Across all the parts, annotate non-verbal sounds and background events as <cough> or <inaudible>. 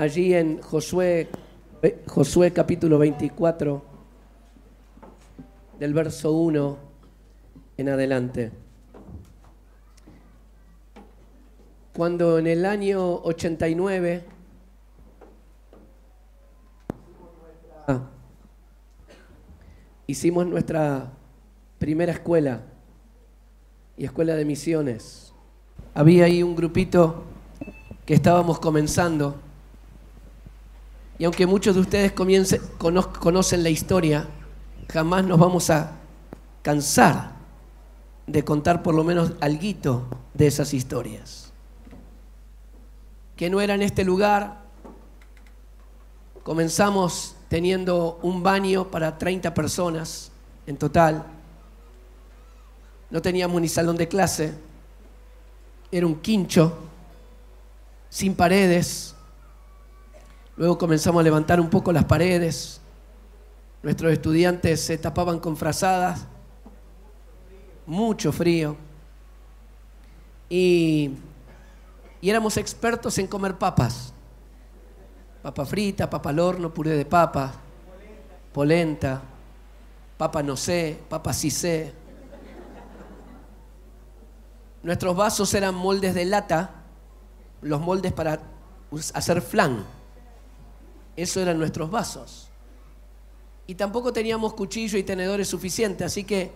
allí en Josué, Josué capítulo 24, del verso 1 en adelante. Cuando en el año 89 hicimos nuestra primera escuela y escuela de misiones, había ahí un grupito que estábamos comenzando y aunque muchos de ustedes conocen la historia, jamás nos vamos a cansar de contar por lo menos algo de esas historias. Que no era en este lugar. Comenzamos teniendo un baño para 30 personas en total. No teníamos ni salón de clase. Era un quincho, sin paredes, Luego comenzamos a levantar un poco las paredes. Nuestros estudiantes se tapaban con frazadas. Mucho frío. Y, éramos expertos en comer papas. Papa frita, papa al horno, puré de papa, polenta, papa no sé, papa sí sé. Nuestros vasos eran moldes de lata, los moldes para hacer flan. Eso eran nuestros vasos. Y tampoco teníamos cuchillo y tenedores suficientes, así que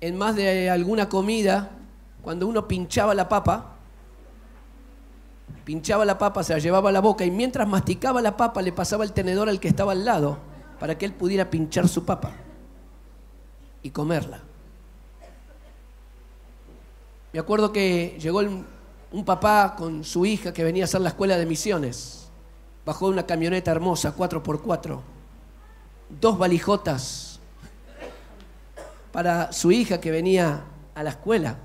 en más de alguna comida, cuando uno pinchaba la papa, pinchaba la papa, se la llevaba a la boca y mientras masticaba la papa le pasaba el tenedor al que estaba al lado para que él pudiera pinchar su papa y comerla. Me acuerdo que llegó un papá con su hija que venía a hacer la escuela de misiones bajó una camioneta hermosa 4x4, dos valijotas para su hija que venía a la escuela.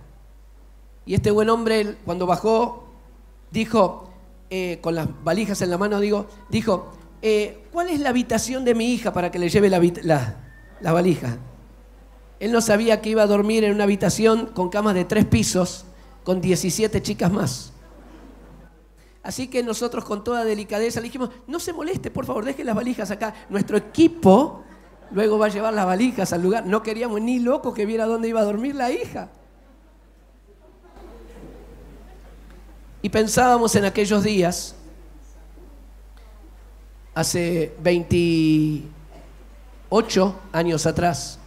Y este buen hombre, cuando bajó, dijo, eh, con las valijas en la mano, digo, dijo, eh, ¿cuál es la habitación de mi hija para que le lleve las valijas? Él no sabía que iba a dormir en una habitación con camas de tres pisos con 17 chicas más. Así que nosotros con toda delicadeza le dijimos, no se moleste, por favor, deje las valijas acá. Nuestro equipo luego va a llevar las valijas al lugar. No queríamos ni loco que viera dónde iba a dormir la hija. Y pensábamos en aquellos días, hace 28 años atrás,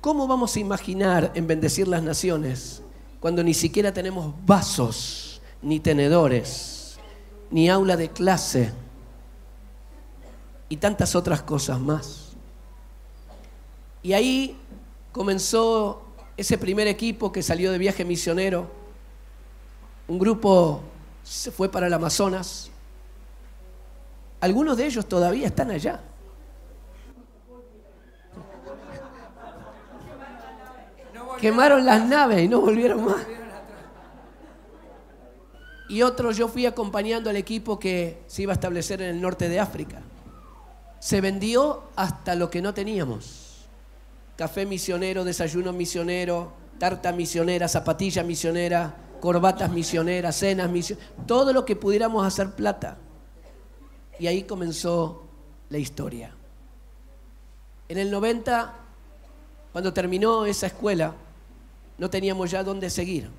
¿cómo vamos a imaginar en bendecir las naciones cuando ni siquiera tenemos vasos? ni tenedores, ni aula de clase y tantas otras cosas más. Y ahí comenzó ese primer equipo que salió de viaje misionero. Un grupo se fue para el Amazonas. Algunos de ellos todavía están allá. <laughs> Quemaron las naves y no volvieron más y otros yo fui acompañando al equipo que se iba a establecer en el norte de África. Se vendió hasta lo que no teníamos. Café misionero, desayuno misionero, tarta misionera, zapatilla misionera, corbatas misioneras, cenas misioneras, todo lo que pudiéramos hacer plata. Y ahí comenzó la historia. En el 90, cuando terminó esa escuela, no teníamos ya dónde seguir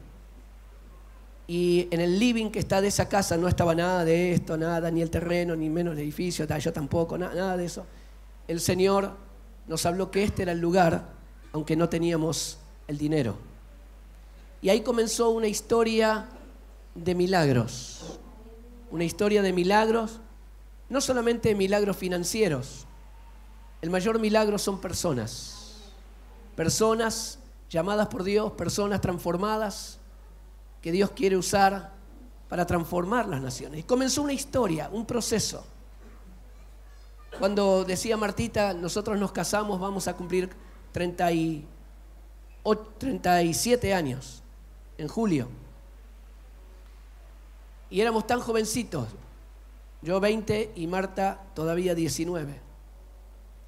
y en el living que está de esa casa no estaba nada de esto, nada, ni el terreno, ni menos el edificio, yo tampoco, nada, nada de eso. El Señor nos habló que este era el lugar, aunque no teníamos el dinero. Y ahí comenzó una historia de milagros, una historia de milagros, no solamente de milagros financieros, el mayor milagro son personas, personas llamadas por Dios, personas transformadas, que Dios quiere usar para transformar las naciones. Y comenzó una historia, un proceso. Cuando decía Martita, nosotros nos casamos, vamos a cumplir 37 años, en julio. Y éramos tan jovencitos, yo 20 y Marta todavía 19.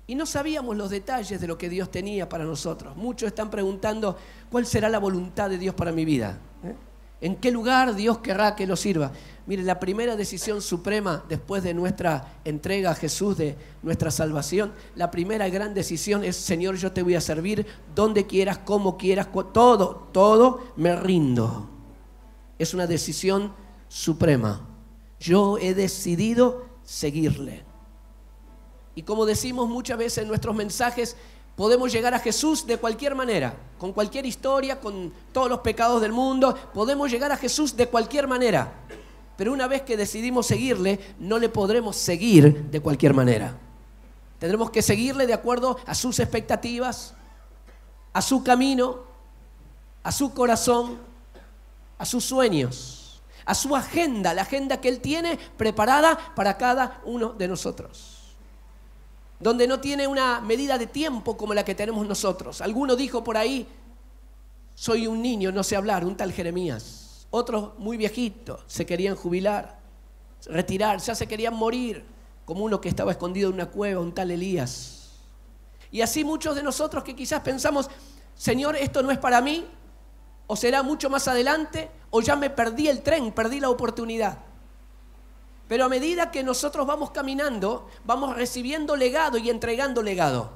Y no sabíamos los detalles de lo que Dios tenía para nosotros. Muchos están preguntando, ¿cuál será la voluntad de Dios para mi vida? ¿En qué lugar Dios querrá que lo sirva? Mire, la primera decisión suprema después de nuestra entrega a Jesús, de nuestra salvación, la primera gran decisión es, Señor, yo te voy a servir donde quieras, como quieras, todo, todo me rindo. Es una decisión suprema. Yo he decidido seguirle. Y como decimos muchas veces en nuestros mensajes, podemos llegar a Jesús de cualquier manera, con cualquier historia, con todos los pecados del mundo, podemos llegar a Jesús de cualquier manera. Pero una vez que decidimos seguirle, no le podremos seguir de cualquier manera. Tendremos que seguirle de acuerdo a sus expectativas, a su camino, a su corazón, a sus sueños, a su agenda, la agenda que Él tiene preparada para cada uno de nosotros donde no tiene una medida de tiempo como la que tenemos nosotros. Alguno dijo por ahí, soy un niño, no sé hablar, un tal Jeremías. Otros muy viejitos, se querían jubilar, retirar, ya se querían morir, como uno que estaba escondido en una cueva, un tal Elías. Y así muchos de nosotros que quizás pensamos, Señor, esto no es para mí, o será mucho más adelante, o ya me perdí el tren, perdí la oportunidad. Pero a medida que nosotros vamos caminando, vamos recibiendo legado y entregando legado.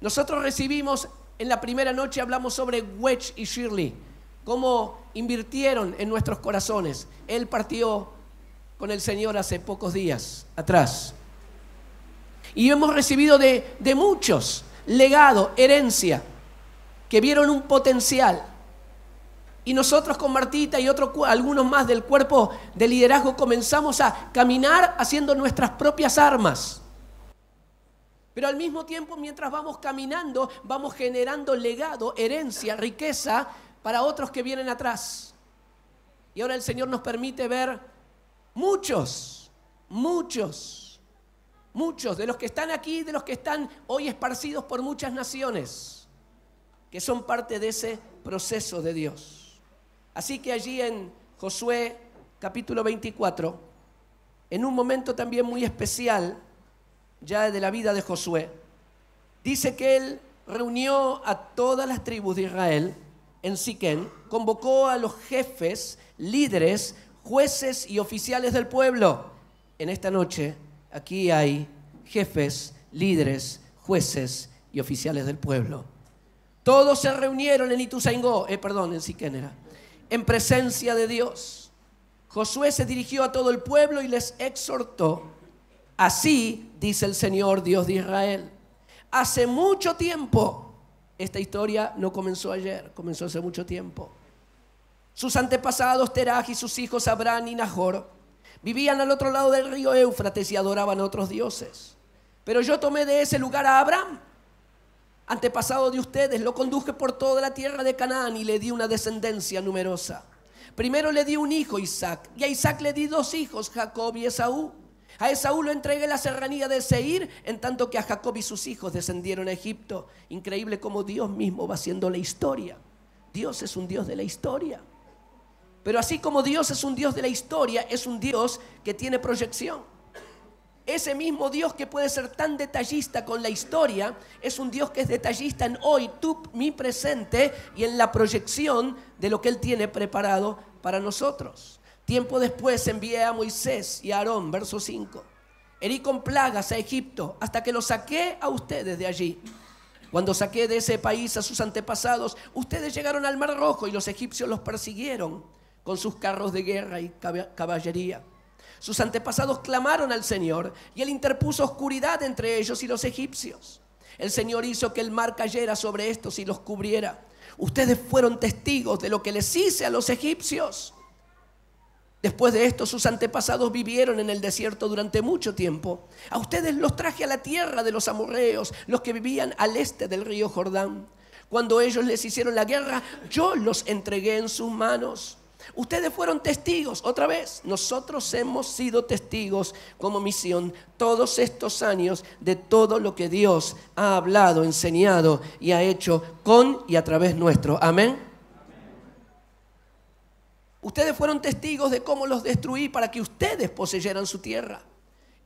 Nosotros recibimos, en la primera noche hablamos sobre Wedge y Shirley, cómo invirtieron en nuestros corazones. Él partió con el Señor hace pocos días atrás. Y hemos recibido de, de muchos legado, herencia, que vieron un potencial y nosotros con Martita y otros algunos más del cuerpo de liderazgo comenzamos a caminar haciendo nuestras propias armas. Pero al mismo tiempo, mientras vamos caminando, vamos generando legado, herencia, riqueza para otros que vienen atrás. Y ahora el Señor nos permite ver muchos, muchos, muchos de los que están aquí, de los que están hoy esparcidos por muchas naciones, que son parte de ese proceso de Dios. Así que allí en Josué capítulo 24, en un momento también muy especial, ya de la vida de Josué, dice que él reunió a todas las tribus de Israel en Siquén, convocó a los jefes, líderes, jueces y oficiales del pueblo. En esta noche aquí hay jefes, líderes, jueces y oficiales del pueblo. Todos se reunieron en Ituzaingó, eh, perdón, en Siquén era en presencia de Dios. Josué se dirigió a todo el pueblo y les exhortó. Así dice el Señor Dios de Israel. Hace mucho tiempo, esta historia no comenzó ayer, comenzó hace mucho tiempo. Sus antepasados Teraj y sus hijos Abraham y Nahor vivían al otro lado del río Éufrates y adoraban a otros dioses. Pero yo tomé de ese lugar a Abraham, antepasado de ustedes, lo conduje por toda la tierra de Canaán y le di una descendencia numerosa. Primero le di un hijo, Isaac, y a Isaac le di dos hijos, Jacob y Esaú. A Esaú lo entregué la serranía de Seir, en tanto que a Jacob y sus hijos descendieron a Egipto. Increíble cómo Dios mismo va haciendo la historia. Dios es un Dios de la historia. Pero así como Dios es un Dios de la historia, es un Dios que tiene proyección. Ese mismo Dios que puede ser tan detallista con la historia, es un Dios que es detallista en hoy, tú, mi presente y en la proyección de lo que Él tiene preparado para nosotros. Tiempo después envié a Moisés y a Aarón, verso 5. Herí con plagas a Egipto hasta que los saqué a ustedes de allí. Cuando saqué de ese país a sus antepasados, ustedes llegaron al Mar Rojo y los egipcios los persiguieron con sus carros de guerra y caballería. Sus antepasados clamaron al Señor y Él interpuso oscuridad entre ellos y los egipcios. El Señor hizo que el mar cayera sobre estos y los cubriera. Ustedes fueron testigos de lo que les hice a los egipcios. Después de esto, sus antepasados vivieron en el desierto durante mucho tiempo. A ustedes los traje a la tierra de los amorreos, los que vivían al este del río Jordán. Cuando ellos les hicieron la guerra, yo los entregué en sus manos. Ustedes fueron testigos, otra vez, nosotros hemos sido testigos como misión todos estos años de todo lo que Dios ha hablado, enseñado y ha hecho con y a través nuestro. Amén. Ustedes fueron testigos de cómo los destruí para que ustedes poseyeran su tierra.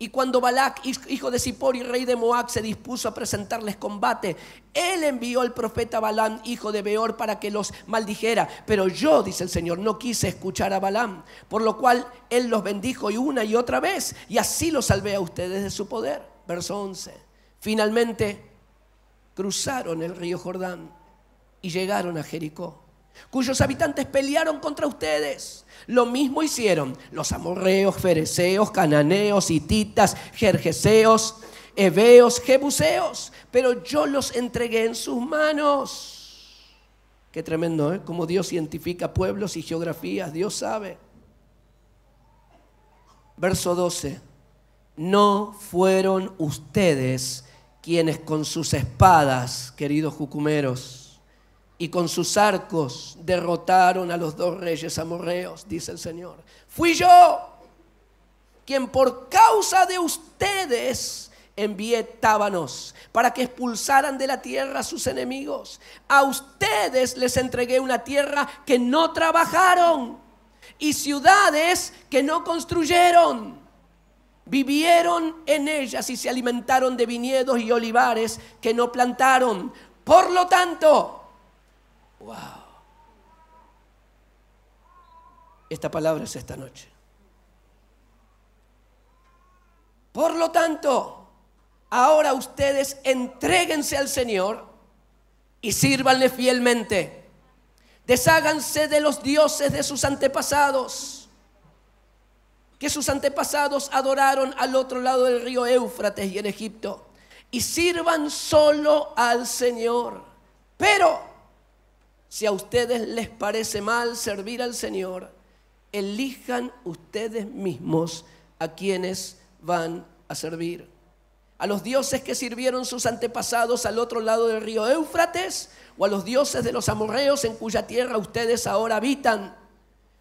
Y cuando Balac, hijo de Zippor rey de Moab, se dispuso a presentarles combate, él envió al profeta Balam, hijo de Beor, para que los maldijera. Pero yo, dice el Señor, no quise escuchar a Balam. por lo cual él los bendijo y una y otra vez, y así los salvé a ustedes de su poder. Verso 11. Finalmente cruzaron el río Jordán y llegaron a Jericó, cuyos habitantes pelearon contra ustedes lo mismo hicieron los amorreos, fereceos, cananeos, hititas, jerjeseos, heveos, jebuseos, pero yo los entregué en sus manos. Qué tremendo, ¿eh? Como Dios identifica pueblos y geografías, Dios sabe. Verso 12. No fueron ustedes quienes con sus espadas, queridos jucumeros, y con sus arcos derrotaron a los dos reyes amorreos, dice el Señor. Fui yo quien por causa de ustedes envié tábanos para que expulsaran de la tierra a sus enemigos. A ustedes les entregué una tierra que no trabajaron y ciudades que no construyeron. Vivieron en ellas y se alimentaron de viñedos y olivares que no plantaron. Por lo tanto, Wow. Esta palabra es esta noche. Por lo tanto, ahora ustedes entréguense al Señor y sírvanle fielmente. Desháganse de los dioses de sus antepasados, que sus antepasados adoraron al otro lado del río Éufrates y en Egipto, y sirvan solo al Señor. Pero si a ustedes les parece mal servir al Señor, elijan ustedes mismos a quienes van a servir. A los dioses que sirvieron sus antepasados al otro lado del río Éufrates o a los dioses de los amorreos en cuya tierra ustedes ahora habitan.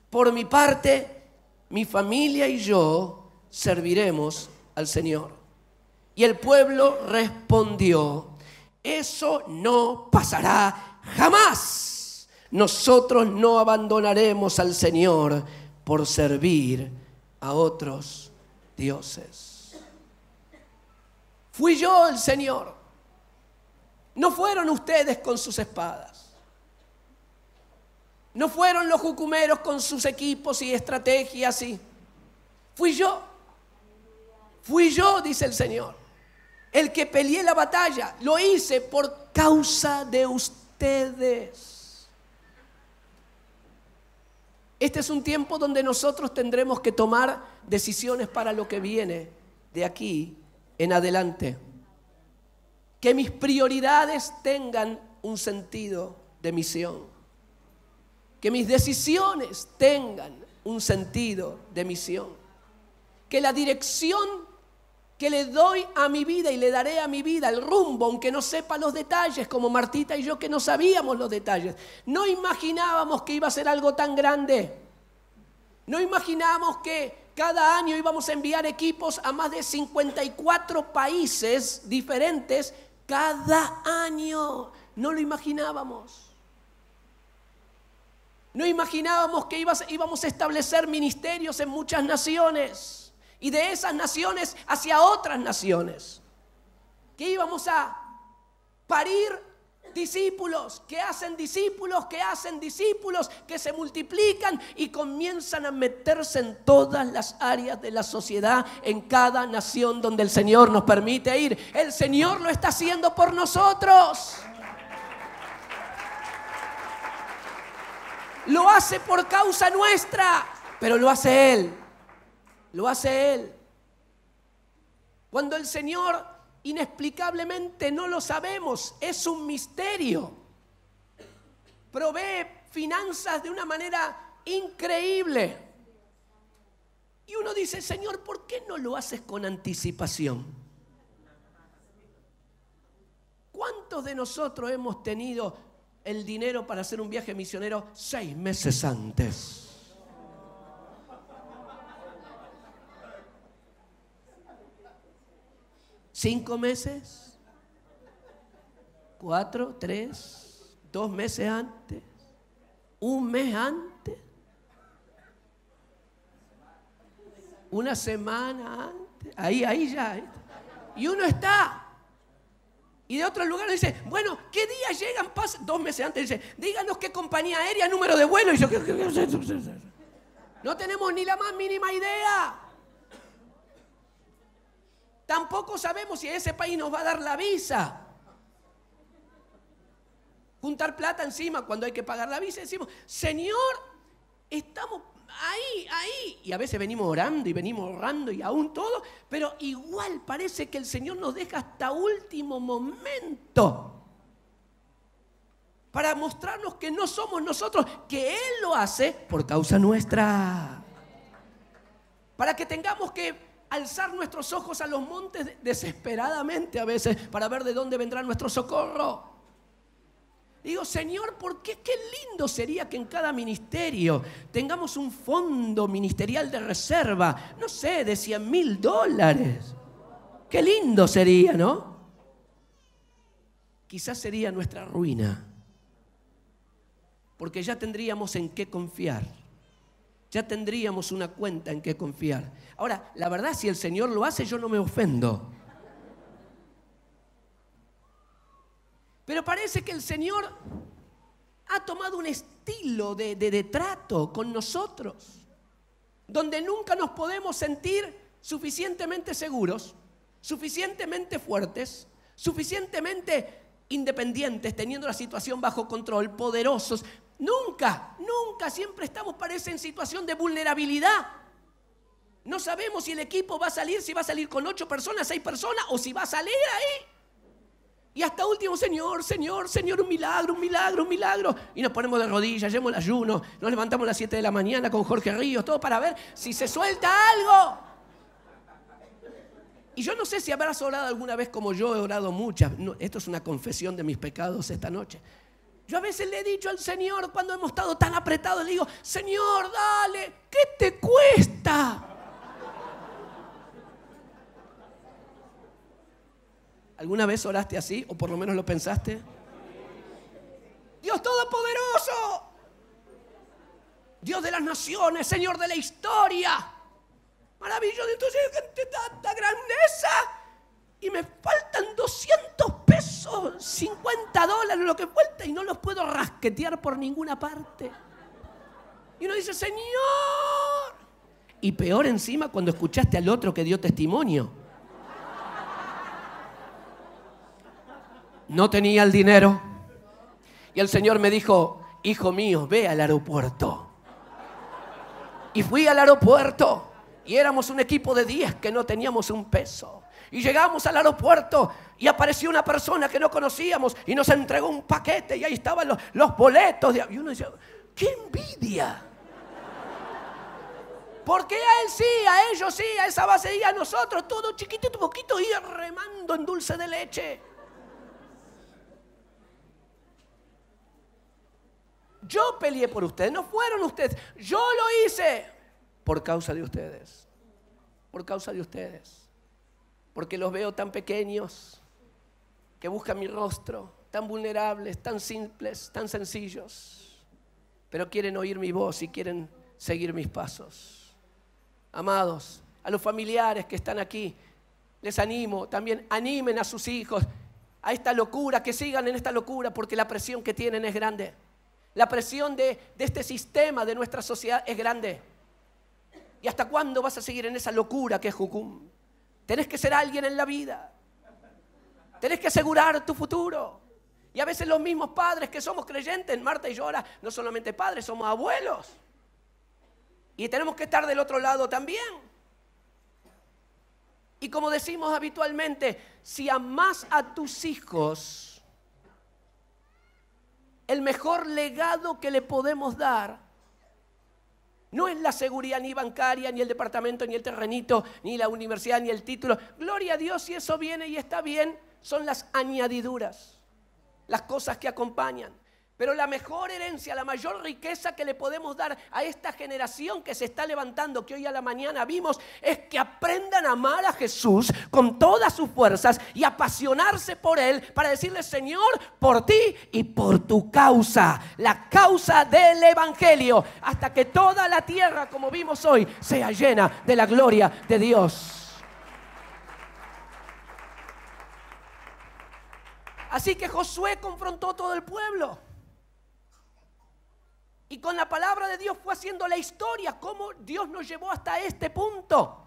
Por mi parte, mi familia y yo serviremos al Señor. Y el pueblo respondió, eso no pasará jamás. Nosotros no abandonaremos al Señor por servir a otros dioses. Fui yo el Señor. No fueron ustedes con sus espadas. No fueron los jucumeros con sus equipos y estrategias fui yo. Fui yo, dice el Señor, el que peleé la batalla. Lo hice por causa de ustedes. Este es un tiempo donde nosotros tendremos que tomar decisiones para lo que viene de aquí en adelante. Que mis prioridades tengan un sentido de misión. Que mis decisiones tengan un sentido de misión. Que la dirección que le doy a mi vida y le daré a mi vida el rumbo, aunque no sepa los detalles, como Martita y yo que no sabíamos los detalles. No imaginábamos que iba a ser algo tan grande. No imaginábamos que cada año íbamos a enviar equipos a más de 54 países diferentes cada año. No lo imaginábamos. No imaginábamos que íbamos a establecer ministerios en muchas naciones y de esas naciones hacia otras naciones. Que íbamos a parir discípulos, que hacen discípulos, que hacen discípulos, que se multiplican y comienzan a meterse en todas las áreas de la sociedad, en cada nación donde el Señor nos permite ir. El Señor lo está haciendo por nosotros. Lo hace por causa nuestra, pero lo hace Él lo hace Él. Cuando el Señor inexplicablemente no lo sabemos, es un misterio. Provee finanzas de una manera increíble. Y uno dice, Señor, ¿por qué no lo haces con anticipación? ¿Cuántos de nosotros hemos tenido el dinero para hacer un viaje misionero seis meses antes? ¿Cinco meses? ¿Cuatro? ¿Tres? ¿Dos meses antes? ¿Un mes antes? ¿Una semana antes? Ahí, ahí ya. Y uno está. Y de otro lugar dice, bueno, ¿qué día llegan? Dos meses antes dice, díganos qué compañía aérea, número de vuelo. Y yo, no tenemos ni la más mínima idea. Tampoco sabemos si ese país nos va a dar la visa. Juntar plata encima cuando hay que pagar la visa, decimos, Señor, estamos ahí, ahí. Y a veces venimos orando y venimos orando y aún todo, pero igual parece que el Señor nos deja hasta último momento para mostrarnos que no somos nosotros, que Él lo hace por causa nuestra. Para que tengamos que alzar nuestros ojos a los montes desesperadamente a veces para ver de dónde vendrá nuestro socorro. Digo, Señor, ¿por qué qué lindo sería que en cada ministerio tengamos un fondo ministerial de reserva, no sé, de 100 mil dólares? Qué lindo sería, ¿no? Quizás sería nuestra ruina, porque ya tendríamos en qué confiar ya tendríamos una cuenta en que confiar. Ahora, la verdad, si el Señor lo hace, yo no me ofendo. Pero parece que el Señor ha tomado un estilo de, de, trato con nosotros, donde nunca nos podemos sentir suficientemente seguros, suficientemente fuertes, suficientemente independientes, teniendo la situación bajo control, poderosos, Nunca, nunca, siempre estamos, parece, en situación de vulnerabilidad. No sabemos si el equipo va a salir, si va a salir con ocho personas, seis personas, o si va a salir ahí. Y hasta último, Señor, Señor, Señor, un milagro, un milagro, un milagro. Y nos ponemos de rodillas, llevamos el ayuno, nos levantamos a las 7 de la mañana con Jorge Ríos, todo para ver si se suelta algo. Y yo no sé si habrás orado alguna vez como yo he orado muchas. esto es una confesión de mis pecados esta noche. Yo a veces le he dicho al Señor cuando hemos estado tan apretados, le digo, Señor, dale, ¿qué te cuesta? ¿Alguna vez oraste así o por lo menos lo pensaste? Dios Todopoderoso, Dios de las naciones, Señor de la historia, maravilloso de tu tanta grandeza y me faltan 200 pesos, 50 dólares, lo que falta, y no los puedo rasquetear por ninguna parte. Y uno dice, Señor. Y peor encima cuando escuchaste al otro que dio testimonio. No tenía el dinero. Y el Señor me dijo, hijo mío, ve al aeropuerto. Y fui al aeropuerto. Y éramos un equipo de 10 que no teníamos un peso y llegamos al aeropuerto y apareció una persona que no conocíamos y nos entregó un paquete y ahí estaban los, boletos. De, y uno dice, ¡qué envidia! Porque a él sí, a ellos sí, a esa base y a nosotros, todo chiquitito, poquito, y remando en dulce de leche. Yo peleé por ustedes, no fueron ustedes. Yo lo hice por causa de ustedes. Por causa de ustedes porque los veo tan pequeños, que buscan mi rostro, tan vulnerables, tan simples, tan sencillos, pero quieren oír mi voz y quieren seguir mis pasos. Amados, a los familiares que están aquí, les animo, también animen a sus hijos a esta locura, que sigan en esta locura, porque la presión que tienen es grande. La presión de, este sistema, de nuestra sociedad, es grande. ¿Y hasta cuándo vas a seguir en esa locura que es Jucum? Tenés que ser alguien en la vida. Tenés que asegurar tu futuro. Y a veces los mismos padres que somos creyentes, Marta y yo no solamente padres, somos abuelos. Y tenemos que estar del otro lado también. Y como decimos habitualmente, si amás a tus hijos, el mejor legado que le podemos dar no es la seguridad ni bancaria, ni el departamento, ni el terrenito, ni la universidad, ni el título. Gloria a Dios si eso viene y está bien, son las añadiduras, las cosas que acompañan. Pero la mejor herencia, la mayor riqueza que le podemos dar a esta generación que se está levantando, que hoy a la mañana vimos, es que aprendan a amar a Jesús con todas sus fuerzas y apasionarse por Él para decirle, Señor, por ti y por tu causa, la causa del Evangelio, hasta que toda la tierra, como vimos hoy, sea llena de la gloria de Dios. Así que Josué confrontó todo el pueblo. Y con la palabra de Dios fue haciendo la historia, cómo Dios nos llevó hasta este punto.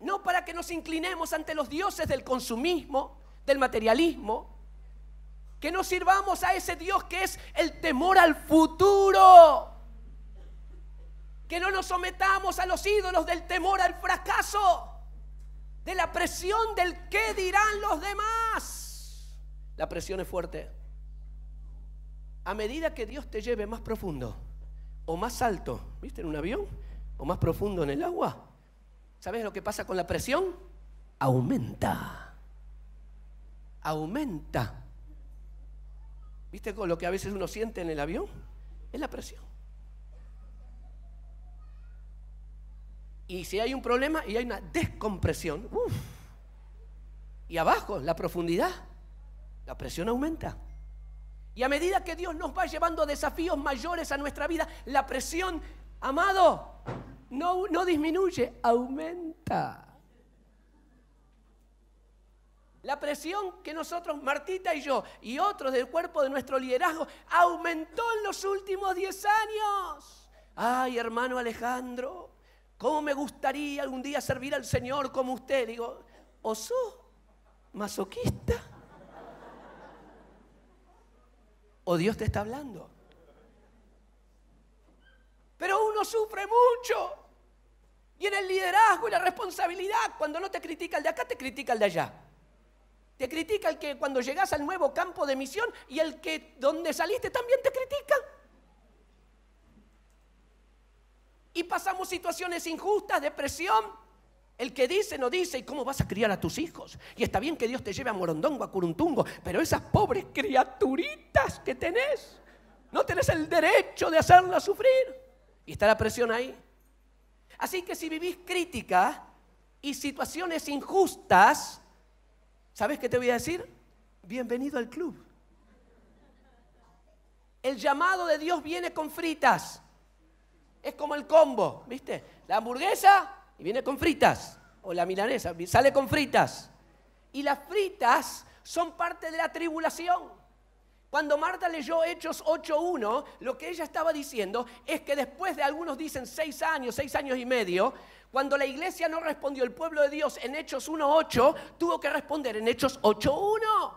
No para que nos inclinemos ante los dioses del consumismo, del materialismo. Que no sirvamos a ese Dios que es el temor al futuro. Que no nos sometamos a los ídolos del temor al fracaso. De la presión del qué dirán los demás. La presión es fuerte a medida que Dios te lleve más profundo o más alto, ¿viste? En un avión o más profundo en el agua, ¿sabes lo que pasa con la presión? Aumenta. Aumenta. ¿Viste con lo que a veces uno siente en el avión? Es la presión. Y si hay un problema y hay una descompresión, y abajo, la profundidad, la presión aumenta. Y a medida que Dios nos va llevando a desafíos mayores a nuestra vida, la presión, amado, no, no disminuye, aumenta. La presión que nosotros, Martita y yo, y otros del cuerpo de nuestro liderazgo, aumentó en los últimos 10 años. Ay, hermano Alejandro, ¿cómo me gustaría algún día servir al Señor como usted? digo, ¿oso masoquista? o Dios te está hablando. Pero uno sufre mucho. Y en el liderazgo y la responsabilidad, cuando no te critica el de acá, te critica el de allá. Te critica el que cuando llegas al nuevo campo de misión y el que donde saliste también te critica. Y pasamos situaciones injustas, depresión, el que dice no dice, ¿y cómo vas a criar a tus hijos? Y está bien que Dios te lleve a Morondongo, a Curuntungo, pero esas pobres criaturitas que tenés, no tenés el derecho de hacerlas sufrir. Y está la presión ahí. Así que si vivís críticas y situaciones injustas, ¿sabes qué te voy a decir? Bienvenido al club. El llamado de Dios viene con fritas. Es como el combo, ¿viste? La hamburguesa y viene con fritas. O la milanesa, sale con fritas. Y las fritas son parte de la tribulación. Cuando Marta leyó Hechos 8.1, lo que ella estaba diciendo es que después de algunos dicen seis años, seis años y medio, cuando la iglesia no respondió el pueblo de Dios en Hechos 1.8, tuvo que responder en Hechos 8.1.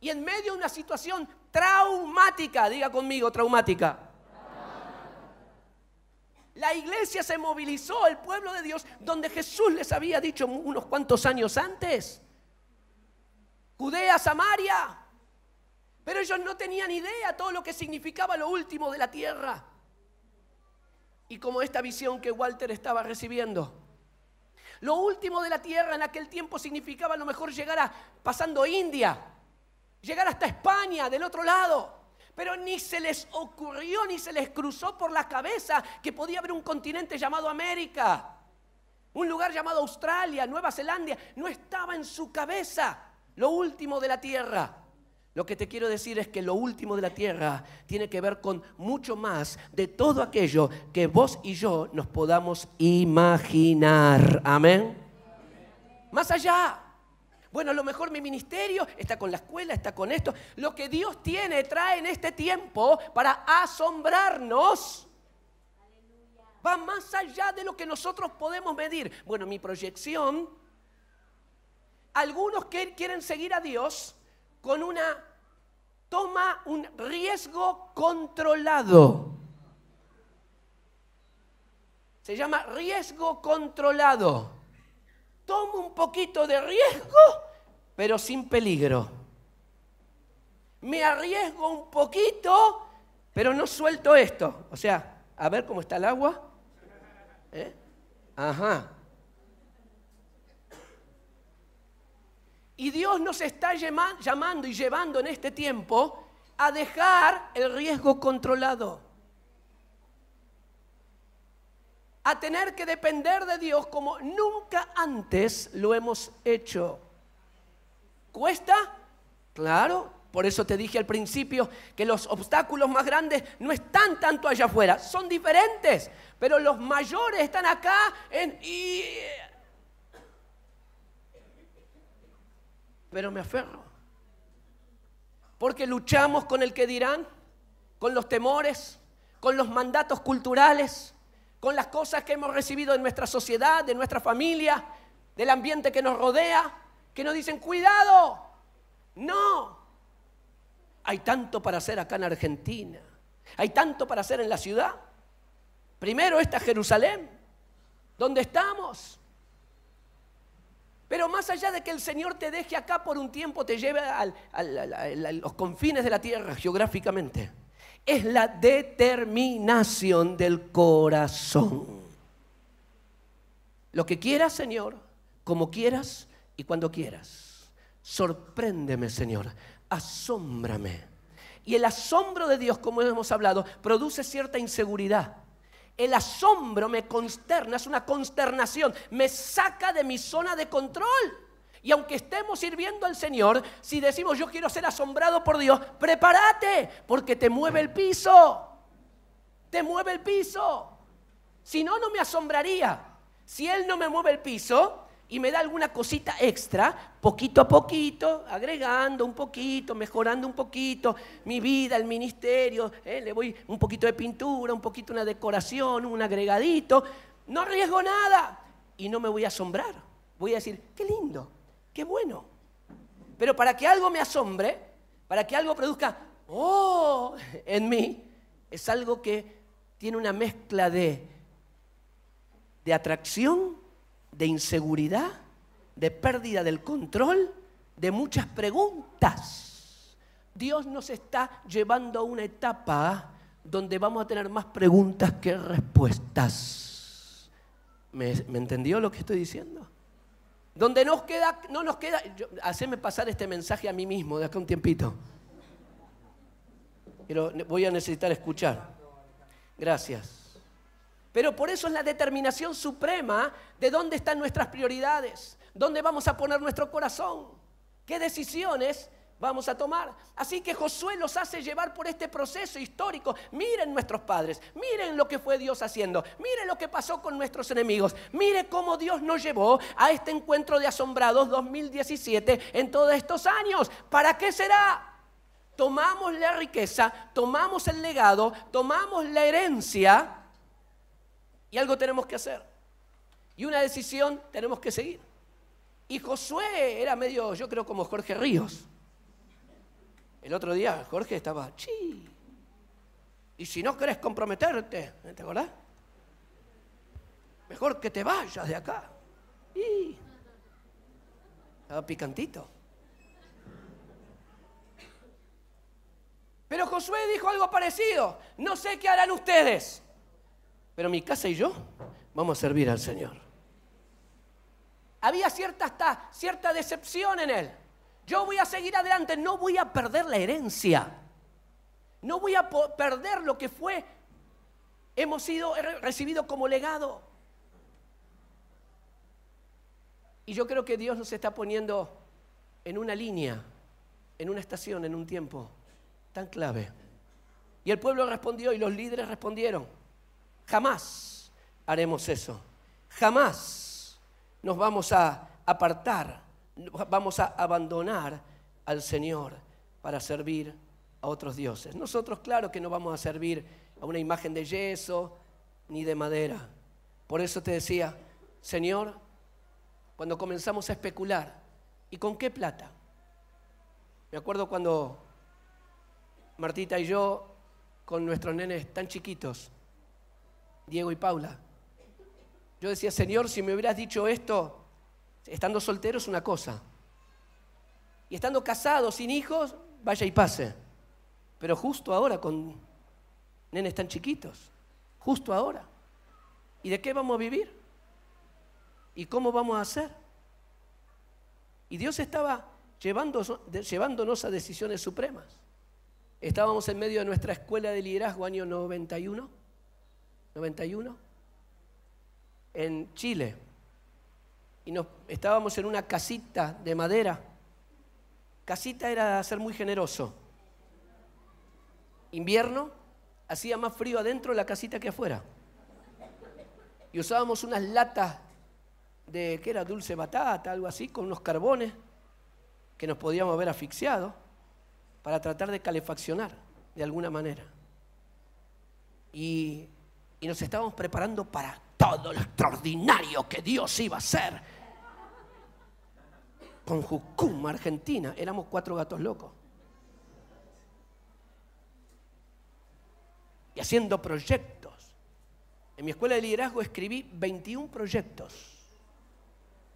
Y en medio de una situación traumática, diga conmigo, traumática. La iglesia se movilizó, el pueblo de Dios, donde Jesús les había dicho unos cuantos años antes. Judea, Samaria. Pero ellos no tenían idea todo lo que significaba lo último de la tierra. Y como esta visión que Walter estaba recibiendo. Lo último de la tierra en aquel tiempo significaba a lo mejor llegar a, pasando India, llegar hasta España del otro lado pero ni se les ocurrió, ni se les cruzó por la cabeza que podía haber un continente llamado América, un lugar llamado Australia, Nueva Zelanda, no estaba en su cabeza lo último de la tierra. Lo que te quiero decir es que lo último de la tierra tiene que ver con mucho más de todo aquello que vos y yo nos podamos imaginar. Amén. Más allá bueno, a lo mejor mi ministerio está con la escuela, está con esto. Lo que Dios tiene, trae en este tiempo para asombrarnos. Va más allá de lo que nosotros podemos medir. Bueno, mi proyección, algunos que quieren seguir a Dios con una toma, un riesgo controlado. Se llama riesgo controlado. Toma un poquito de riesgo pero sin peligro. Me arriesgo un poquito, pero no suelto esto. O sea, a ver cómo está el agua. ¿Eh? Ajá. Y Dios nos está llamando y llevando en este tiempo a dejar el riesgo controlado. A tener que depender de Dios como nunca antes lo hemos hecho. ¿Cuesta? Claro, por eso te dije al principio que los obstáculos más grandes no están tanto allá afuera, son diferentes, pero los mayores están acá en... Pero me aferro, porque luchamos con el que dirán, con los temores, con los mandatos culturales, con las cosas que hemos recibido en nuestra sociedad, de nuestra familia, del ambiente que nos rodea que nos dicen, cuidado, no. Hay tanto para hacer acá en Argentina, hay tanto para hacer en la ciudad. Primero está Jerusalén, donde estamos. Pero más allá de que el Señor te deje acá por un tiempo, te lleve a los confines de la tierra geográficamente, es la determinación del corazón. Lo que quieras, Señor, como quieras, y cuando quieras, sorpréndeme, Señor, asómbrame. Y el asombro de Dios, como hemos hablado, produce cierta inseguridad. El asombro me consterna, es una consternación, me saca de mi zona de control. Y aunque estemos sirviendo al Señor, si decimos yo quiero ser asombrado por Dios, prepárate, porque te mueve el piso. Te mueve el piso. Si no, no me asombraría. Si Él no me mueve el piso, y me da alguna cosita extra, poquito a poquito, agregando un poquito, mejorando un poquito mi vida, el ministerio, eh, le voy un poquito de pintura, un poquito una decoración, un agregadito, no arriesgo nada y no me voy a asombrar. Voy a decir, qué lindo, qué bueno. Pero para que algo me asombre, para que algo produzca, oh, <laughs> en mí, es algo que tiene una mezcla de, de atracción de inseguridad, de pérdida del control, de muchas preguntas. Dios nos está llevando a una etapa donde vamos a tener más preguntas que respuestas. ¿Me, entendió lo que estoy diciendo? Donde nos queda, no nos queda, haceme pasar este mensaje a mí mismo de acá un tiempito. Pero voy a necesitar escuchar. Gracias. Pero por eso es la determinación suprema de dónde están nuestras prioridades, dónde vamos a poner nuestro corazón, qué decisiones vamos a tomar. Así que Josué los hace llevar por este proceso histórico. Miren nuestros padres, miren lo que fue Dios haciendo, miren lo que pasó con nuestros enemigos, miren cómo Dios nos llevó a este encuentro de asombrados 2017 en todos estos años. ¿Para qué será? Tomamos la riqueza, tomamos el legado, tomamos la herencia y algo tenemos que hacer. Y una decisión tenemos que seguir. Y Josué era medio, yo creo, como Jorge Ríos. El otro día Jorge estaba, chi. Y si no querés comprometerte, ¿eh? ¿te acordás? Mejor que te vayas de acá. Y estaba picantito. Pero Josué dijo algo parecido. No sé qué harán ustedes pero mi casa y yo vamos a servir al Señor. Había cierta, cierta decepción en él. Yo voy a seguir adelante, no voy a perder la herencia. No voy a perder lo que fue, hemos sido recibido como legado. Y yo creo que Dios nos está poniendo en una línea, en una estación, en un tiempo tan clave. Y el pueblo respondió y los líderes respondieron. Jamás haremos eso. Jamás nos vamos a apartar, vamos a abandonar al Señor para servir a otros dioses. Nosotros, claro que no vamos a servir a una imagen de yeso ni de madera. Por eso te decía, Señor, cuando comenzamos a especular, ¿y con qué plata? Me acuerdo cuando Martita y yo, con nuestros nenes tan chiquitos, Diego y Paula. Yo decía, Señor, si me hubieras dicho esto, estando soltero es una cosa. Y estando casado, sin hijos, vaya y pase. Pero justo ahora, con nenes tan chiquitos, justo ahora. ¿Y de qué vamos a vivir? ¿Y cómo vamos a hacer? Y Dios estaba llevándonos a decisiones supremas. Estábamos en medio de nuestra escuela de liderazgo año 91 91, en Chile. Y nos, estábamos en una casita de madera. Casita era ser muy generoso. Invierno, hacía más frío adentro de la casita que afuera. Y usábamos unas latas de, ¿qué era? Dulce batata, algo así, con unos carbones que nos podíamos haber asfixiado para tratar de calefaccionar de alguna manera. Y y nos estábamos preparando para todo lo extraordinario que Dios iba a hacer. Con Jucum, Argentina, éramos cuatro gatos locos. Y haciendo proyectos. En mi escuela de liderazgo escribí 21 proyectos.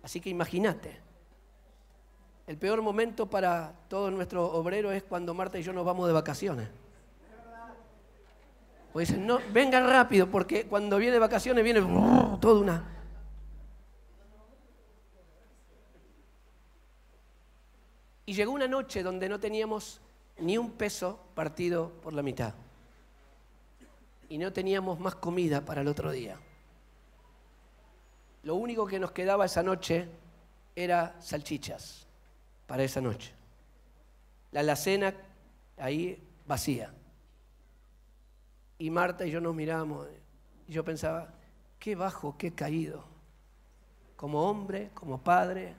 Así que imagínate. El peor momento para todo nuestro obrero es cuando Marta y yo nos vamos de vacaciones. Pues dicen, no, vengan rápido, porque cuando viene vacaciones viene toda una. Y llegó una noche donde no teníamos ni un peso partido por la mitad. Y no teníamos más comida para el otro día. Lo único que nos quedaba esa noche era salchichas para esa noche. La alacena ahí vacía. Y Marta y yo nos miramos. Y yo pensaba, qué bajo, qué caído. Como hombre, como padre,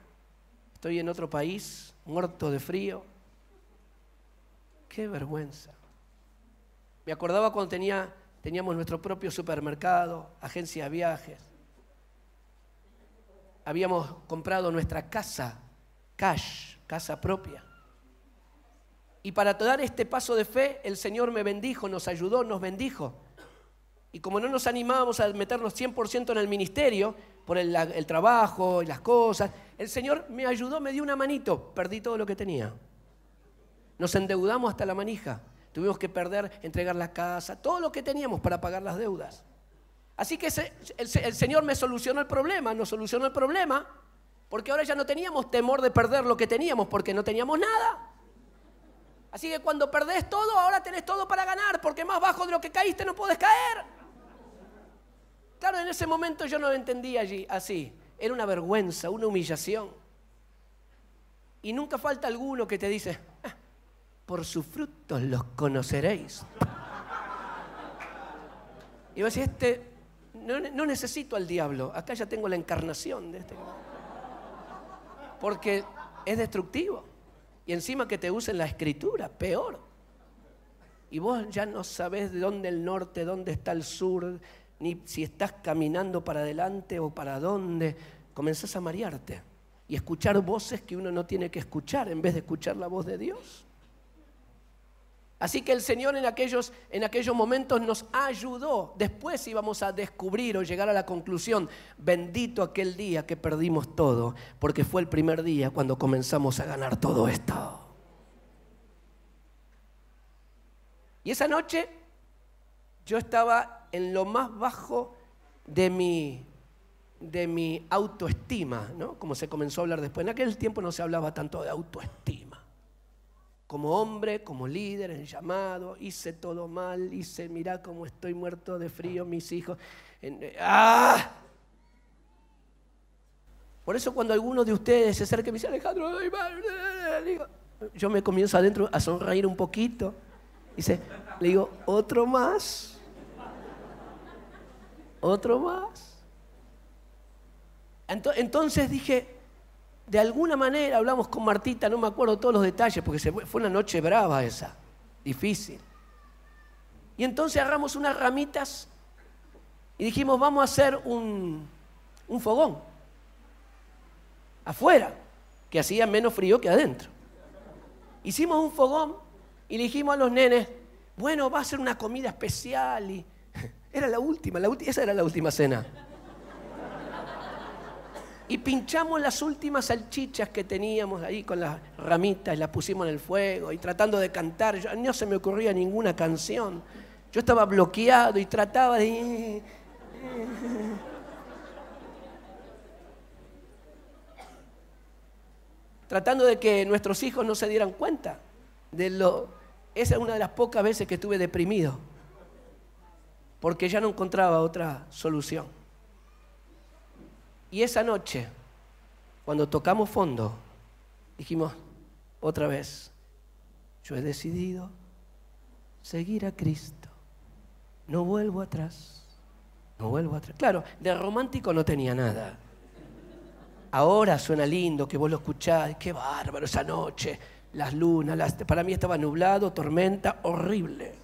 estoy en otro país, muerto de frío. Qué vergüenza. Me acordaba cuando teníamos nuestro propio supermercado, agencia de viajes. Habíamos comprado nuestra casa, cash, casa propia. Y para dar este paso de fe, el Señor me bendijo, nos ayudó, nos bendijo. Y como no nos animábamos a meternos 100% en el ministerio, por el, trabajo y las cosas, el Señor me ayudó, me dio una manito, perdí todo lo que tenía. Nos endeudamos hasta la manija. Tuvimos que perder, entregar la casa, todo lo que teníamos para pagar las deudas. Así que el Señor me solucionó el problema, nos solucionó el problema, porque ahora ya no teníamos temor de perder lo que teníamos, porque no teníamos nada. Así que cuando perdés todo, ahora tenés todo para ganar, porque más bajo de lo que caíste no podés caer. Claro, en ese momento yo no lo entendí allí así. Era una vergüenza, una humillación. Y nunca falta alguno que te dice, ah, por sus frutos los conoceréis. Y vos decís, este, no, no, necesito al diablo, acá ya tengo la encarnación de este. Porque es destructivo. Y encima que te usen la escritura, peor. Y vos ya no sabés de dónde el norte, dónde está el sur, ni si estás caminando para adelante o para dónde. Comenzás a marearte y escuchar voces que uno no tiene que escuchar en vez de escuchar la voz de Dios. Así que el Señor en aquellos, en aquellos momentos nos ayudó. Después íbamos a descubrir o llegar a la conclusión, bendito aquel día que perdimos todo, porque fue el primer día cuando comenzamos a ganar todo esto. Y esa noche yo estaba en lo más bajo de mi, de mi autoestima, ¿no? Como se comenzó a hablar después. En aquel tiempo no se hablaba tanto de autoestima como hombre, como líder, en llamado, hice todo mal, hice, mirá cómo estoy muerto de frío, mis hijos. ¡Ah! Por eso cuando alguno de ustedes se acerca y me dice, Alejandro, yo me comienzo adentro a sonreír un poquito. Dice, le digo, otro más. Otro más. Entonces dije, de alguna manera hablamos con Martita, no me acuerdo todos los detalles, porque fue, una noche brava esa, difícil. Y entonces agarramos unas ramitas y dijimos, vamos a hacer un, fogón afuera, que hacía menos frío que adentro. Hicimos un fogón y dijimos a los nenes, bueno, va a ser una comida especial. Y... <laughs> Era la última, esa era la última cena y pinchamos las últimas salchichas que teníamos ahí con las ramitas, y las pusimos en el fuego y tratando de cantar. no se me ocurría ninguna canción. Yo estaba bloqueado y trataba de... tratando de que nuestros hijos no se dieran cuenta de lo... Esa es una de las pocas veces que estuve deprimido, porque ya no encontraba otra solución. Y esa noche, cuando tocamos fondo, dijimos otra vez, yo he decidido seguir a Cristo, no vuelvo atrás, no vuelvo atrás. Claro, de romántico no tenía nada. Ahora suena lindo que vos lo escuchás, qué bárbaro esa noche, las lunas, para mí estaba nublado, tormenta, horrible.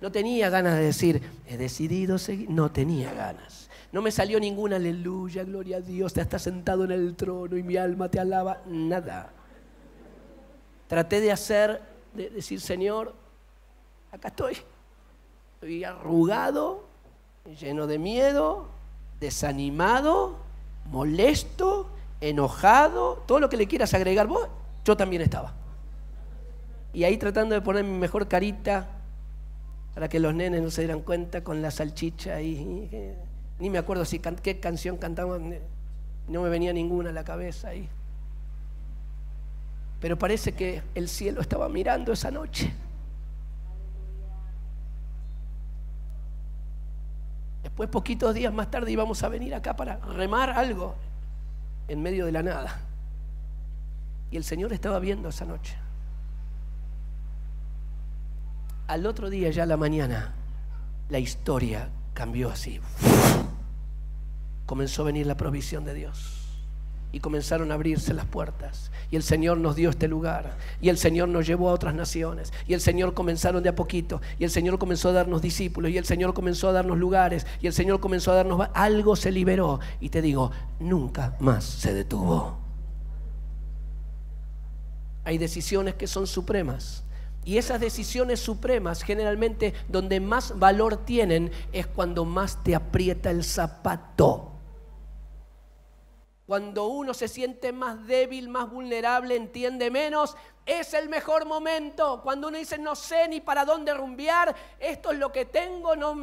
No tenía ganas de decir, he decidido seguir, no tenía ganas. No me salió ninguna aleluya, gloria a Dios, te estás sentado en el trono y mi alma te alaba. Nada. Traté de hacer, de decir, Señor, acá estoy. Estoy arrugado, lleno de miedo, desanimado, molesto, enojado, todo lo que le quieras agregar vos, yo también estaba. Y ahí tratando de poner mi mejor carita para que los nenes no se dieran cuenta con la salchicha ahí. Ni me acuerdo si qué canción cantaban, eh, no me venía ninguna a la cabeza ahí. Pero parece que el cielo estaba mirando esa noche. Después, poquitos días más tarde, íbamos a venir acá para remar algo en medio de la nada. Y el Señor estaba viendo esa noche. Al otro día, ya a la mañana, la historia cambió así comenzó a venir la provisión de Dios. Y comenzaron a abrirse las puertas. Y el Señor nos dio este lugar. Y el Señor nos llevó a otras naciones. Y el Señor comenzaron de a poquito. Y el Señor comenzó a darnos discípulos. Y el Señor comenzó a darnos lugares. Y el Señor comenzó a darnos... Algo se liberó. Y te digo, nunca más se detuvo. Hay decisiones que son supremas. Y esas decisiones supremas, generalmente donde más valor tienen, es cuando más te aprieta el zapato. Cuando uno se siente más débil, más vulnerable, entiende menos, es el mejor momento. Cuando uno dice no sé ni para dónde rumbear, esto es lo que tengo, no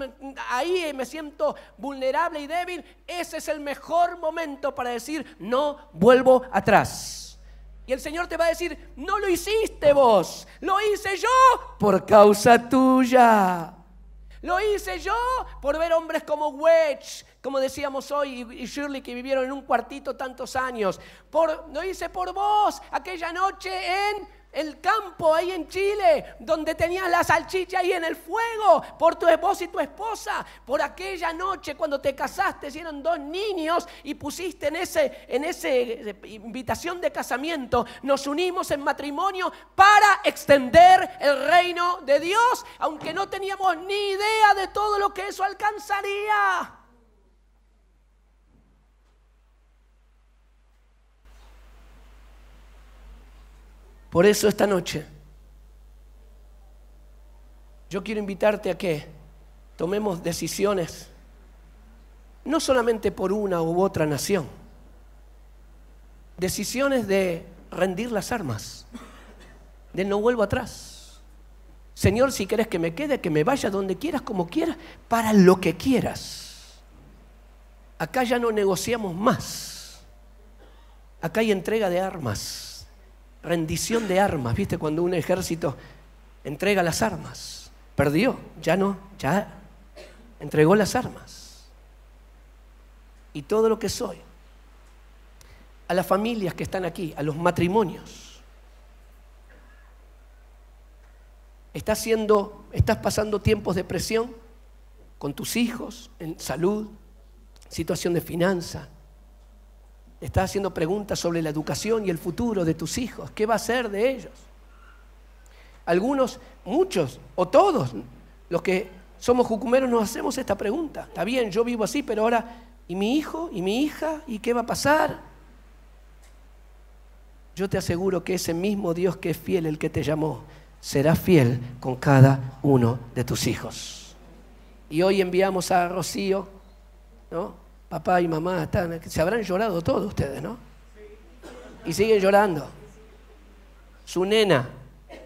ahí me siento vulnerable y débil, ese es el mejor momento para decir no vuelvo atrás. Y el Señor te va a decir, no lo hiciste vos, lo hice yo por causa tuya. Lo hice yo por ver hombres como Wedge, como decíamos hoy, y Shirley que vivieron en un cuartito tantos años. lo hice por vos aquella noche en el campo ahí en Chile, donde tenías la salchicha ahí en el fuego, por tu esposa y tu esposa, por aquella noche cuando te casaste, hicieron dos niños y pusiste en ese, en ese eh, invitación de casamiento, nos unimos en matrimonio para extender el reino de Dios, aunque no teníamos ni idea de todo lo que eso alcanzaría. Por eso esta noche yo quiero invitarte a que tomemos decisiones, no solamente por una u otra nación, decisiones de rendir las armas, de no vuelvo atrás. Señor, si quieres que me quede, que me vaya donde quieras, como quieras, para lo que quieras. Acá ya no negociamos más. Acá hay entrega de armas rendición de armas, ¿viste? Cuando un ejército entrega las armas, perdió, ya no, ya entregó las armas. Y todo lo que soy, a las familias que están aquí, a los matrimonios, estás, siendo, estás pasando tiempos de presión con tus hijos, en salud, situación de finanzas, Estás haciendo preguntas sobre la educación y el futuro de tus hijos. ¿Qué va a ser de ellos? Algunos, muchos o todos los que somos jucumeros nos hacemos esta pregunta. Está bien, yo vivo así, pero ahora, ¿y mi hijo? ¿Y mi hija? ¿Y qué va a pasar? Yo te aseguro que ese mismo Dios que es fiel, el que te llamó, será fiel con cada uno de tus hijos. Y hoy enviamos a Rocío, ¿no? papá y mamá se habrán llorado todos ustedes, ¿no? Y siguen llorando. Su nena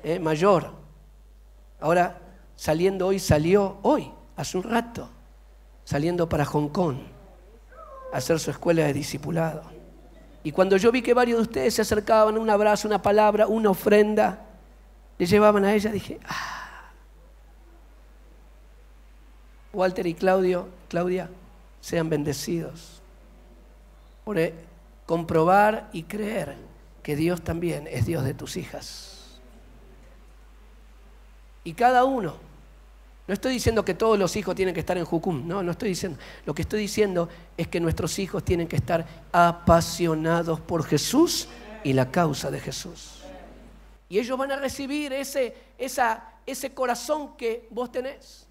eh, mayor, ahora saliendo hoy, salió hoy, hace un rato, saliendo para Hong Kong, a hacer su escuela de discipulado. Y cuando yo vi que varios de ustedes se acercaban, un abrazo, una palabra, una ofrenda, le llevaban a ella, dije, ah. Walter y Claudio, Claudia, sean bendecidos por e, comprobar y creer que Dios también es Dios de tus hijas. Y cada uno, no estoy diciendo que todos los hijos tienen que estar en Jucum, no, no estoy diciendo, lo que estoy diciendo es que nuestros hijos tienen que estar apasionados por Jesús y la causa de Jesús. Y ellos van a recibir ese, ese corazón que vos tenés.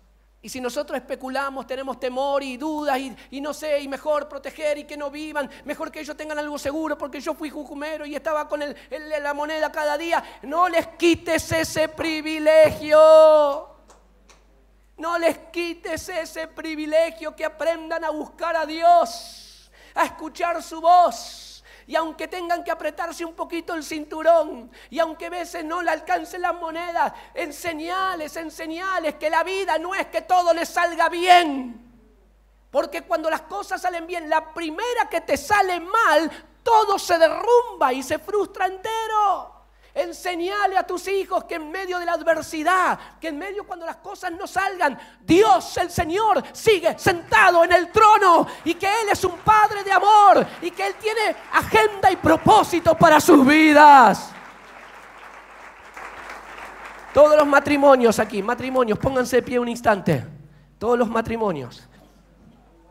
Y si nosotros especulamos, tenemos temor y dudas y, no sé, y mejor proteger y que no vivan, mejor que ellos tengan algo seguro porque yo fui jujumero y estaba con la moneda cada día. No les quites ese privilegio. No les quites ese privilegio que aprendan a buscar a Dios, a escuchar su voz y aunque tengan que apretarse un poquito el cinturón, y aunque a veces no le alcancen las monedas, en señales, en señales, que la vida no es que todo le salga bien. Porque cuando las cosas salen bien, la primera que te sale mal, todo se derrumba y se frustra entero. Enseñale a tus hijos que en medio de la adversidad, que en medio cuando las cosas no salgan, Dios el Señor sigue sentado en el trono y que Él es un Padre de amor y que Él tiene agenda y propósito para sus vidas. Todos los matrimonios aquí, matrimonios, pónganse de pie un instante. Todos los matrimonios,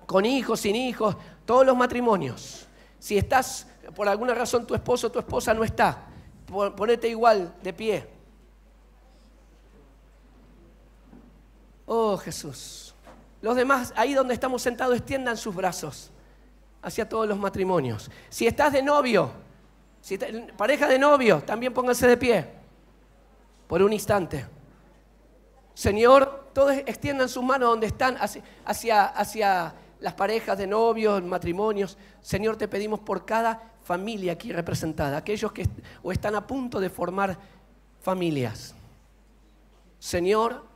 con hijos, sin hijos, todos los matrimonios. Si estás, por alguna razón tu esposo o tu esposa no está, ponete igual de pie. Oh Jesús. Los demás, ahí donde estamos sentados, extiendan sus brazos hacia todos los matrimonios. Si estás de novio, pareja de novio, también pónganse de pie por un instante. Señor, todos extiendan sus manos donde están, hacia, hacia, hacia las parejas de novios, matrimonios. Señor, te pedimos por cada familia aquí representada, aquellos que o están a punto de formar familias. Señor,